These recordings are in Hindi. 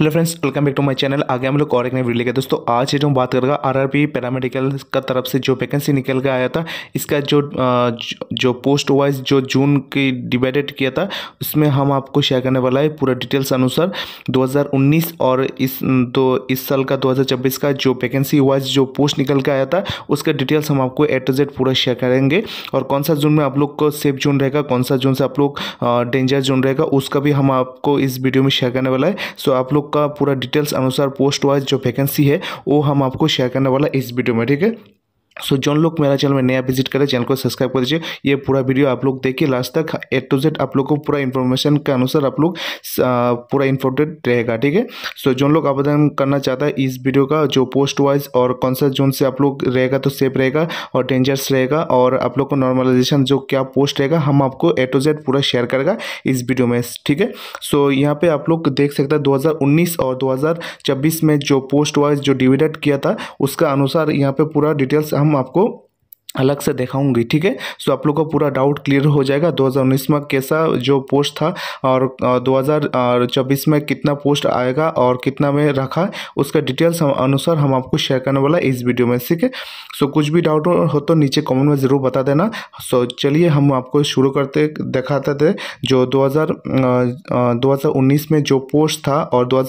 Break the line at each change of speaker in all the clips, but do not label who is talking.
hello friends welcome back to my channel आगे हम लोग और एक नए वीडियो लेकर दोस्तों आज जो हम बात करेगा आरआरबी पैरामेडिकल का तरफ से जो वैकेंसी निकल के आया था इसका जो जो पोस्ट वाइज जो जून की डिवाइडेड किया था उसमें हम आपको शेयर करने वाला है पूरा डिटेल्स अनुसार 2019 और इस तो इस साल का दो का जो वैकेंसी वाइज जो पोस्ट निकल के आया था उसका डिटेल्स हम आपको एट टू जेड पूरा शेयर करेंगे और कौन सा जून में आप लोग को सेफ जोन रहेगा कौन सा जोन से आप लोग डेंजर जोन रहेगा उसका भी हम आपको इस वीडियो में शेयर करने वाला है सो आप लोग का पूरा डिटेल्स अनुसार पोस्ट वाइज जो वैकेंसी है वो हम आपको शेयर करने वाला इस वीडियो में ठीक है सो so, जौन लोग मेरा चैनल में नया विजिट करें चैनल को सब्सक्राइब कर दीजिए ये पूरा वीडियो आप लोग देखिए लास्ट तक ए टू जेड आप लोग को पूरा इन्फॉर्मेशन के अनुसार आप लोग पूरा इन्फॉर्मेटेड रहेगा ठीक है सो जो लोग आवेदन करना चाहता है इस वीडियो का जो पोस्ट वाइज और कौन सा जोन से आप लोग रहेगा तो सेफ रहेगा और डेंजरस रहेगा और आप लोग को नॉर्मलाइजेशन जो क्या पोस्ट रहेगा हम आपको ए टू जेड पूरा शेयर करेगा इस वीडियो में ठीक है सो यहाँ पर आप लोग देख सकते हैं दो और दो में जो पोस्ट वाइज जो डिविडेड किया था उसका अनुसार यहाँ पर पूरा डिटेल्स हम हम आपको अलग से दिखाऊंगी ठीक है सो आप लोग का पूरा डाउट क्लियर हो जाएगा 2019 में कैसा जो पोस्ट था और 2024 में कितना पोस्ट आएगा और कितना में रखा उसका डिटेल्स अनुसार हम आपको शेयर करने वाला इस वीडियो में ठीक है सो कुछ भी डाउट हो तो नीचे कमेंट में ज़रूर बता देना सो चलिए हम आपको शुरू करते दिखाते थे जो दो 2019 में जो पोस्ट था और दो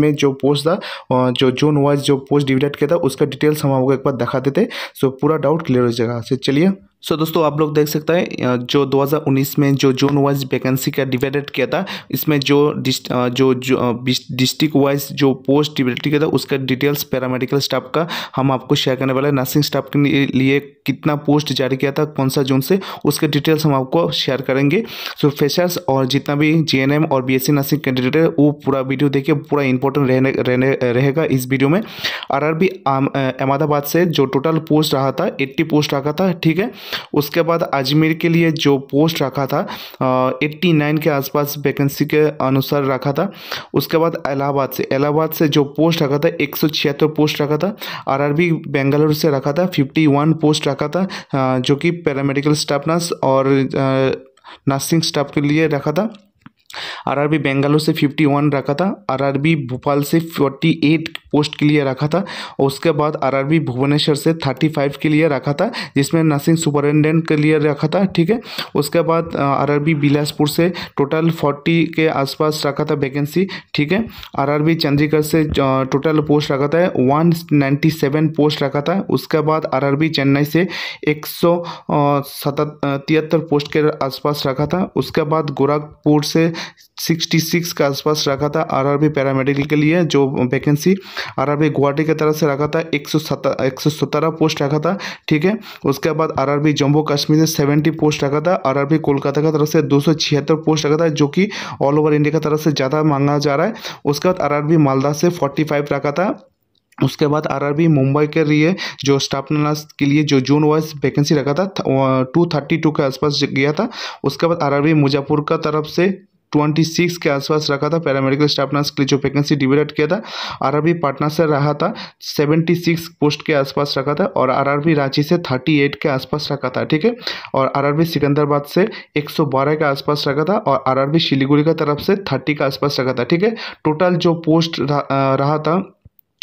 में जो पोस्ट था जो जोन वाइज जो पोस्ट डिविडेट किया था उसका डिटेल्स हम आपको एक बार दिखाते थे सो पूरा डाउट क्लियर जगह से चलिए सो so, दोस्तों आप लोग देख सकते हैं जो 2019 में जो जोन वाइज वैकेंसी का डिवाइडेड किया था इसमें जो डिस्ट, जो, जो डिस्ट्रिक्ट वाइज जो पोस्ट डिवाइडेड किया था उसका डिटेल्स पैरामेडिकल स्टाफ का हम आपको शेयर करने वाले हैं नर्सिंग स्टाफ के लिए कितना पोस्ट जारी किया था कौन सा जोन से उसके डिटेल्स हम आपको शेयर करेंगे सो so, फ्रेशर्स और जितना भी जे और बी नर्सिंग कैंडिडेट है वो पूरा वीडियो देखिए पूरा इंपॉर्टेंट रहने रहने रहेगा इस वीडियो में आर अहमदाबाद से जो टोटल पोस्ट रहा था एट्टी पोस्ट रखा था ठीक है उसके बाद अजमेर के लिए जो पोस्ट रखा था एट्टी नाइन के आसपास वैकेंसी के अनुसार रखा था उसके बाद इलाहाबाद से इलाहाबाद से जो पोस्ट रखा था एक सौ छिहत्तर पोस्ट रखा था आरआरबी बेंगलुरु से रखा था फिफ्टी वन पोस्ट रखा था जो कि पैरामेडिकल स्टाफ नर्स और नर्सिंग स्टाफ के लिए रखा था आरआरबी बेंगलोर से 51 रखा था आरआरबी भोपाल से 48 पोस्ट के लिए रखा था और उसके बाद आरआरबी भुवनेश्वर से 35 के लिए रखा था जिसमें नर्सिंग सुपरिटेंडेंट के लिए रखा था ठीक है उसके बाद आरआरबी बिलासपुर से टोटल 40 के आसपास रखा था वैकेंसी ठीक है आरआरबी चंडीगढ़ से टोटल पोस्ट रखा था वन पोस्ट रखा था उसके बाद आर चेन्नई से एक सौ पोस्ट के आसपास रखा था उसके बाद गोरखपुर से 66 के आसपास रखा था आरआरबी पैरामेडिकल के लिए जो वैकेंसी आरआरबी गुवाहाटी की तरफ से रखा था एक सौ पोस्ट रखा था ठीक है उसके बाद आरआरबी जम्मू कश्मीर से 70 पोस्ट रखा था आरआरबी कोलकाता की तरफ से दो पोस्ट रखा था जो कि ऑल ओवर इंडिया की तरफ से ज़्यादा मांगा जा रहा है उसके बाद बी मालदा से फाइव रखा था उसके बाद आरआरबी मुंबई के लिए जो स्टाफ नर्स के लिए जो जून वाइज वैकेंसी रखा था टू थर्टी टू के आसपास गया था उसके बाद आरआरबी मुजफ्फरपुर का तरफ से ट्वेंटी सिक्स के आसपास रखा था पैरामेडिकल स्टाफ नर्स के लिए जो वैकेंसी डिबेट किया था आरआरबी पटना से रहा था सेवेंटी सिक्स पोस्ट के आसपास रखा था और आरआरबी रांची से थर्टी एट के आसपास रखा था ठीक है और आरआरबी सिकंदराबाद से एक सौ बारह के आसपास रखा था और आरआरबी सिलीगुड़ी का तरफ से थर्टी के आसपास रखा था ठीक है टोटल जो पोस्ट रहा था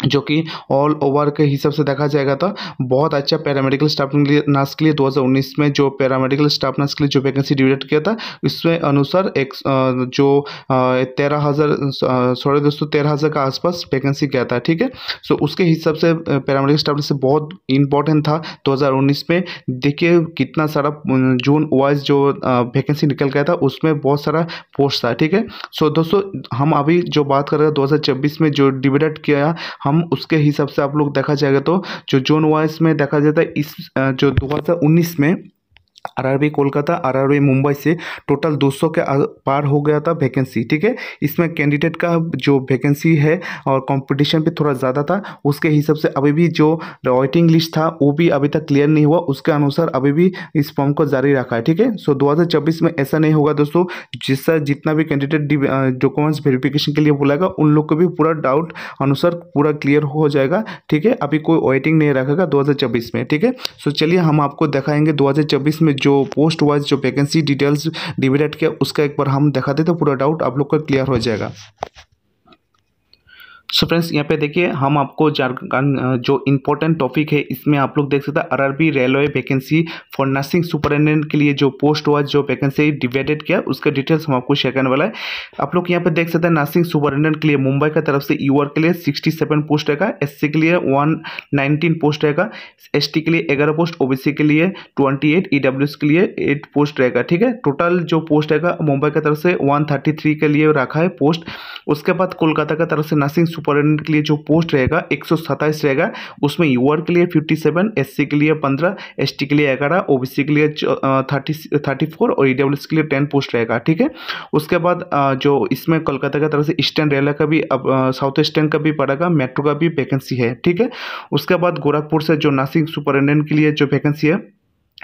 जो कि ऑल ओवर के हिसाब से देखा जाएगा तो बहुत अच्छा पैरामेडिकल स्टाफ नर्स के लिए 2019 में जो पैरामेडिकल स्टाफ नर्स के लिए जो वैकेंसी डिविडेट किया था उसमें अनुसार एक जो तेरह हज़ार सॉरी दोस्तों तेरह हज़ार के आसपास वैकेंसी गया था ठीक है सो उसके हिसाब से पैरामेडिकल स्टाफ नर्स बहुत इंपॉर्टेंट था उन्नीस में देखिए कितना सारा जून वाइज जो वैकेंसी निकल गया था उसमें बहुत सारा पोस्ट था ठीक है सो दोस्तों हम अभी जो बात कर रहे हैं दो में जो डिविडेट किया हम उसके हिसाब से आप लोग देखा जाएगा तो जो जोन वाइज में देखा जाता है इस जो दो हज़ार उन्नीस में आरआरबी कोलकाता आरआरबी मुंबई से टोटल 200 के पार हो गया था वैकेंसी ठीक है इसमें कैंडिडेट का जो वैकेंसी है और कंपटीशन भी थोड़ा ज़्यादा था उसके हिसाब से अभी भी जो वेटिंग लिस्ट था वो भी अभी तक क्लियर नहीं हुआ उसके अनुसार अभी भी इस फॉर्म को जारी रखा है ठीक है सो दो में ऐसा नहीं होगा दोस्तों जिसका जितना भी कैंडिडेट डॉक्यूमेंट्स वेरिफिकेशन के लिए बुलाएगा उन लोग को भी पूरा डाउट अनुसार पूरा क्लियर हो जाएगा ठीक है अभी कोई वेटिंग नहीं रखेगा दो में ठीक है सो चलिए हम आपको दिखाएंगे दो में में जो पोस्ट वाइज जो वैकेंसी डिटेल्स डिविडेट किया उसका एक बार हम दिखा देते तो पूरा डाउट आप लोग का क्लियर हो जाएगा सो फ्रेंड्स यहाँ पे देखिए हम आपको झारखंड जो इम्पोर्टेंट टॉपिक है इसमें आप लोग देख सकते हैं RRB railway vacancy for nursing superintendent के लिए जो पोस्ट हुआ जो वैकेंसी डिवाइडेड किया उसका डिटेल्स हम आपको शेयर करने वाला है आप लोग यहाँ पे देख सकते हैं नर्सिंग सुपरिटेंडेंट के लिए मुंबई की तरफ से यूआर के लिए सिक्सटी सेवन पोस्ट रहेगा एस के लिए वन नाइनटीन पोस्ट रहेगा एस के लिए ग्यारह पोस्ट ओ के लिए ट्वेंटी एट e के लिए एट पोस्ट रहेगा ठीक है टोटल जो पोस्ट रहेगा मुंबई की तरफ से वन के लिए रखा है पोस्ट उसके बाद कोलकाता की तरफ से नर्सिंग सुपरिटेंडेंट के लिए जो पोस्ट रहेगा एक रहेगा उसमें यूआर के लिए फिफ्टी सेवन के लिए पंद्रह एस के लिए ग्यारह ओ के लिए थर्टी थर्टी फोर और ई के लिए टेन पोस्ट रहेगा ठीक है उसके बाद जो इसमें कोलकाता की तरफ से ईस्टर्न रेलवे का भी अब साउथ ईस्टर्न का भी पड़ेगा मेट्रो का भी वैकेंसी है ठीक है उसके बाद गोरखपुर से जो नासिक सुपरिटेंडेंट के लिए जो वैकेंसी है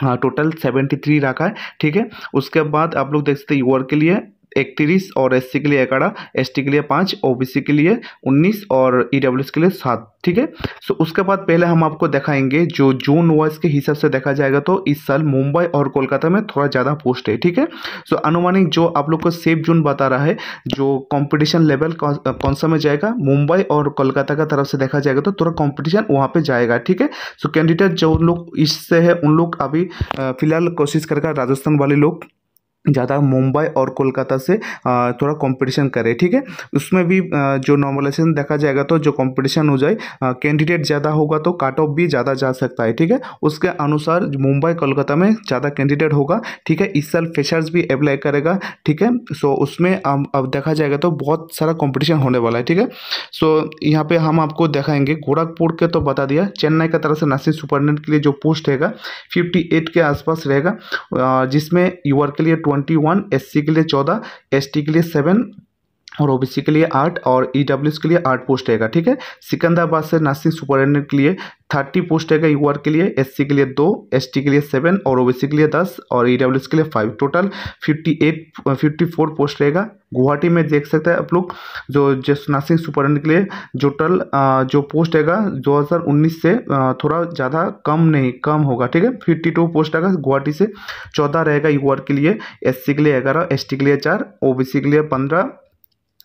हाँ टोटल सेवेंटी थ्री रखा है ठीक है उसके बाद आप लोग देख सकते हैं यूआर के लिए इकतीस और एस के लिए ग्यारह एस के लिए पाँच ओ के लिए उन्नीस और ई e के लिए सात ठीक है सो उसके बाद पहले हम आपको दिखाएंगे जो जोन वाइज के हिसाब से देखा जाएगा तो इस साल मुंबई और कोलकाता में थोड़ा ज़्यादा पोस्ट है ठीक है सो अनुमानिक जो आप लोग को सेफ जोन बता रहा है जो कॉम्पिटिशन लेवल कौन सा में जाएगा मुंबई और कोलकाता का तरफ से देखा जाएगा तो थोड़ा कॉम्पिटिशन वहाँ पर जाएगा ठीक है सो कैंडिडेट जो लोग इससे है उन लोग अभी फिलहाल कोशिश करेगा राजस्थान वाले लोग ज़्यादा मुंबई और कोलकाता से थोड़ा कंपटीशन करे ठीक है उसमें भी जो नॉर्मलाइजेशन देखा जाएगा तो जो कंपटीशन हो जाए कैंडिडेट ज़्यादा होगा तो काट ऑफ भी ज़्यादा जा सकता है ठीक है उसके अनुसार मुंबई कोलकाता में ज़्यादा कैंडिडेट होगा ठीक है इस साल फ्रेशर्स भी अप्लाई करेगा ठीक है सो उसमें अब देखा जाएगा तो बहुत सारा कॉम्पिटिशन होने वाला है ठीक है सो यहाँ पर हम आपको दिखाएंगे गोरखपुर के तो बता दिया चेन्नई का तरफ से नासिक सुपरनेंट के लिए जो पोस्ट रहेगा फिफ्टी के आसपास रहेगा जिसमें युवा के लिए ट्वेंटी वन एस सी के लिए चौदह एस टी के लिए सेवन और ओ के लिए आठ और ई के लिए आठ पोस्ट रहेगा ठीक है सिकंदराबाद से नासिक सुपरटेंडेंट के लिए थर्टी पोस्ट रहेगा यू के लिए एस के लिए दो एस के लिए सेवन और ओ के लिए दस और ई के लिए five total fifty eight fifty four post रहेगा गुवाहाटी में देख सकते हैं आप लोग जो जिस नासिक सुपरटेंडेंट के लिए टोटल जो पोस्ट रहेगा दो से थोड़ा ज़्यादा कम नहीं कम होगा ठीक है फिफ्टी टू पोस्ट रहेगा गुवाहाटी से चौदह रहेगा यू के लिए एस के लिए ग्यारह एस के लिए चार ओ के लिए पंद्रह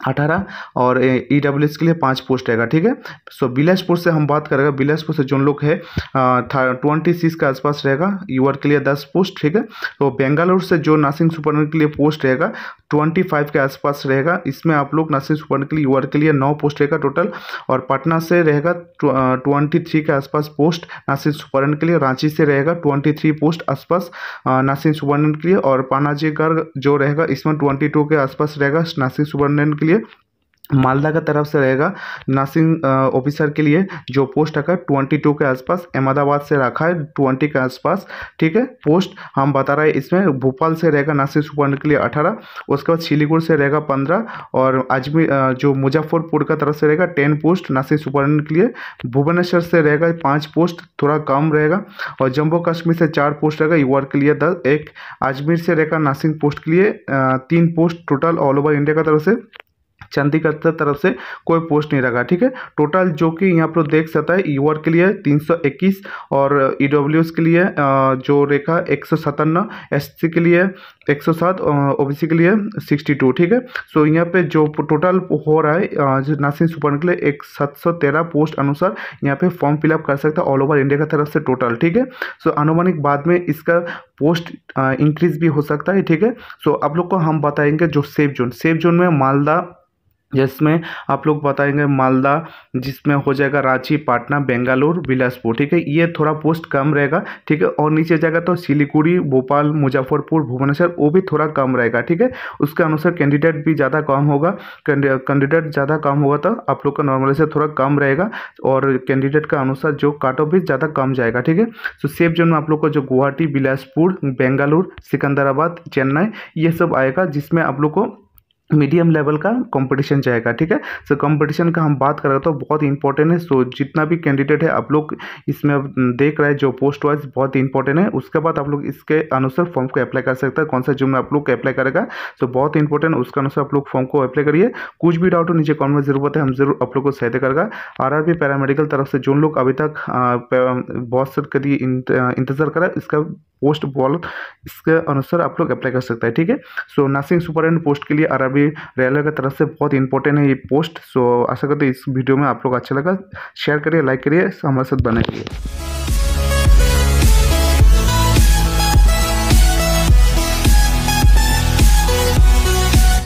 अठारह और ई डब्ल्यू एस के लिए पाँच पोस्ट रहेगा ठीक है सो बिलासपुर से हम बात करेंगे बिलासपुर से जो लोग है ट्वेंटी सिक्स के आसपास रहेगा यूआर के लिए दस पोस्ट ठीक है तो बेंगालुरु से जो नर्सिंग सुपर्ण के लिए पोस्ट रहेगा ट्वेंटी फाइव के आसपास रहेगा इसमें आप लोग नर्सिंग सुपर्ण के लिए यूआर के लिए नौ पोस्ट रहेगा टोटल और पटना से रहेगा ट्वेंटी थ्री के आसपास पोस्ट नर्सिंग सुपर्ण के लिए रांची से रहेगा ट्वेंटी थ्री पोस्ट आसपास नर्सिंग सुपर्ण के लिए और पानाजीगढ़ जो रहेगा इसमें ट्वेंटी टू के आसपास रहेगा नर्सिंग सुपर्ण के लिए लिए मालदा का तरफ से रहेगा नर्सिंग ऑफिसर के लिए जो पोस्ट रखा है ट्वेंटी टू के आसपास अहमदाबाद से रखा है ट्वेंटी के आसपास ठीक है पोस्ट हम बता रहे हैं इसमें भोपाल से रहेगा नर्सिंग सुपर्ण के लिए अठारह उसके बाद शिलीगुड़ से रहेगा पंद्रह और अजमेर जो मुजफ्फरपुर का तरफ से रहेगा टेन पोस्ट नर्सिंग सुपर्ण के लिए भुवनेश्वर से रहेगा पाँच पोस्ट थोड़ा कम रहेगा और जम्मू कश्मीर से चार पोस्ट रहेगा युवा के लिए दस एक अजमेर से रहेगा नर्सिंग पोस्ट के लिए तीन post total all over India का तरफ से चांदी कतर तरफ से कोई पोस्ट नहीं रखा ठीक है टोटल जो कि यहाँ पर देख सकता है ई के लिए तीन और ई e के लिए जो रेखा एक सौ के लिए एक सौ के लिए सिक्सटी ठीक है सो यहाँ पर जो टोटल हो रहा है नासिन सुपर्ण के लिए एक पोस्ट अनुसार यहाँ पे फॉर्म फिलअप कर सकता है ऑल ओवर इंडिया की तरफ से टोटल ठीक है सो अनुमानिक बाद में इसका पोस्ट इंक्रीज भी हो सकता है ठीक है सो आप लोग को हम बताएंगे जो सेफ जोन सेफ जोन में मालदा जिसमें आप लोग बताएंगे मालदा जिसमें हो जाएगा रांची पाटना बेंगलोर बिलासपुर ठीक है ये थोड़ा पोस्ट कम रहेगा ठीक है और नीचे जाएगा तो सिलीगुड़ी भोपाल मुजफ्फरपुर भुवनेश्वर वो भी थोड़ा कम रहेगा ठीक है उसके अनुसार कैंडिडेट भी ज़्यादा कम होगा कैंडिडेट ज़्यादा कम होगा तो आप लोग का नॉर्मल से थोड़ा कम रहेगा और कैंडिडेट का अनुसार जो काट ऑफ भी ज़्यादा कम जाएगा ठीक है तो सेफ जोन में आप लोग को जो गुवाहाटी बिलासपुर बेंगलुरु सिकंदराबाद चेन्नई ये सब आएगा जिसमें आप लोग को मीडियम लेवल का कंपटीशन जाएगा ठीक है सो so, कंपटीशन का हम बात कर रहे तो बहुत इंपॉर्टेंट है सो so, जितना भी कैंडिडेट है आप लोग इसमें अब देख रहे हैं जो पोस्ट वाइज बहुत इंपॉर्टेंट है उसके बाद आप लोग इसके अनुसार फॉर्म को अप्लाई कर सकते हैं कौन सा जो में आप लोग अप्लाई करेगा सो तो so, बहुत इंपॉर्टेंट उसके अनुसार आप लोग फॉर्म को अप्लाई करिए कुछ भी डाउट हो नीचे कॉमेंट में जरूरत है हम जरूर आप लोग को सहायता करेगा आर आर पैरामेडिकल तरफ से जो लोग अभी तक बहुत सर के लिए इंतजार करा इसका पोस्ट बॉल इसके अनुसार आप लोग अप्लाई कर सकते हैं ठीक है सो नर्सिंग एंड पोस्ट के लिए अरबी रेलवे की तरफ से बहुत इंपॉर्टेंट है ये पोस्ट सो आशा करते इस वीडियो में आप लोग अच्छा लगा शेयर करिए लाइक करिए हमारे साथ बने रहिए